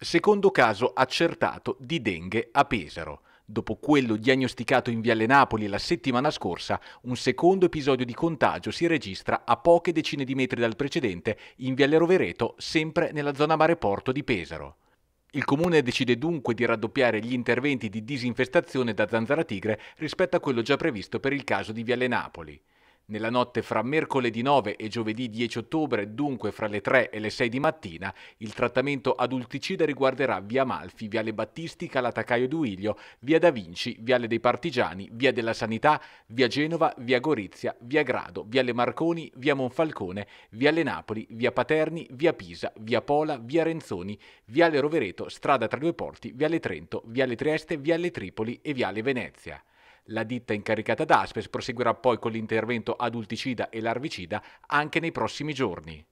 Secondo caso accertato di dengue a Pesaro. Dopo quello diagnosticato in Viale Napoli la settimana scorsa, un secondo episodio di contagio si registra a poche decine di metri dal precedente in Viale Rovereto, sempre nella zona mareporto di Pesaro. Il comune decide dunque di raddoppiare gli interventi di disinfestazione da zanzara tigre rispetto a quello già previsto per il caso di Viale Napoli. Nella notte fra mercoledì 9 e giovedì 10 ottobre, dunque fra le 3 e le 6 di mattina, il trattamento adulticida riguarderà via Malfi, viale Battisti, Calatacaio Duilio, via Da Vinci, viale dei Partigiani, via della Sanità, via Genova, via Gorizia, via Grado, viale Marconi, via Monfalcone, viale Napoli, via Paterni, via Pisa, via Pola, via Renzoni, viale Rovereto, strada tra due porti, viale Trento, viale Trieste, viale Tripoli e viale Venezia. La ditta incaricata da Aspes proseguirà poi con l'intervento adulticida e larvicida anche nei prossimi giorni.